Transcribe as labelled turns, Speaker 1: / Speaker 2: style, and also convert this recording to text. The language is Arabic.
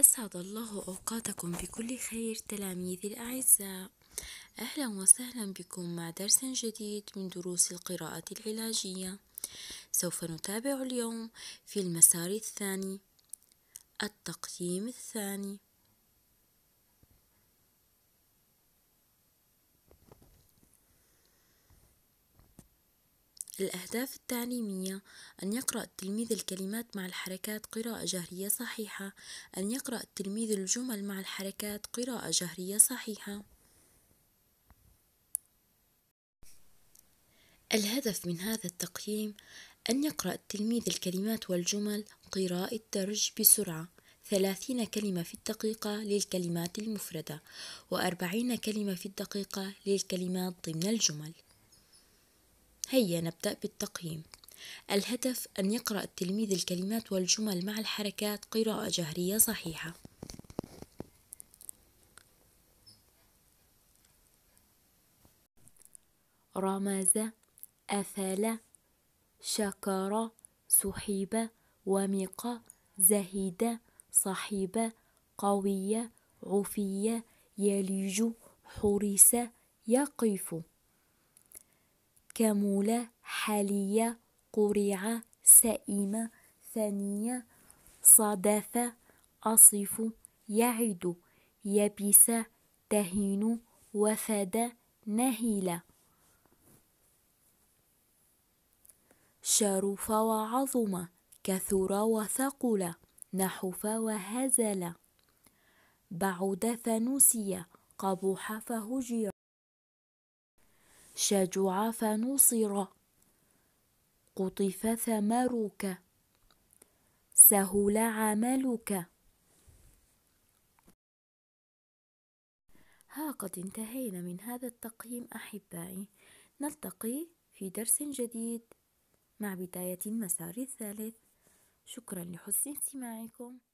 Speaker 1: أسعد الله أوقاتكم بكل خير تلاميذي الأعزاء أهلا وسهلا بكم مع درس جديد من دروس القراءة العلاجية سوف نتابع اليوم في المسار الثاني التقييم الثاني الأهداف التعليمية أن يقرأ التلميذ الكلمات مع الحركات قراءة جهرية صحيحة أن يقرأ التلميذ الجمل مع الحركات قراءة جهرية صحيحة الهدف من هذا التقييم أن يقرأ التلميذ الكلمات والجمل قراءة درج بسرعة ثلاثين كلمة في الدقيقة للكلمات المفردة وأربعين كلمة في الدقيقة للكلمات ضمن الجمل هيا نبدأ بالتقييم الهدف أن يقرأ التلميذ الكلمات والجمل مع الحركات قراءة جهرية صحيحة رمز أفل شكر سحب ومق زهد صحب قوي عفي يلج حرس يقف كمل حالية قريعة سائمة ثانية صدف أصف يعد يبس تهين وفد نهيلة شرف وعظم كثر وثقل نحف وهزل بعد فنسي قبح فهجر شجع فنصر قطف ثمرك سهل عملك ها قد انتهينا من هذا التقييم أحبائي نلتقي في درس جديد مع بداية المسار الثالث شكرا لحسن استماعكم